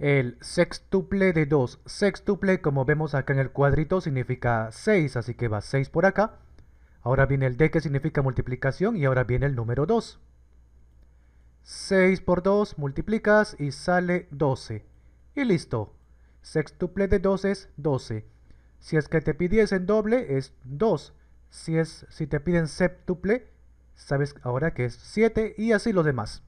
El sextuple de 2. Sextuple, como vemos acá en el cuadrito, significa 6, así que va 6 por acá. Ahora viene el D que significa multiplicación y ahora viene el número 2. 6 por 2 multiplicas y sale 12. Y listo. Sextuple de 2 es 12. Si es que te pidiesen doble es 2. Si, es, si te piden septuple, sabes ahora que es 7 y así lo demás.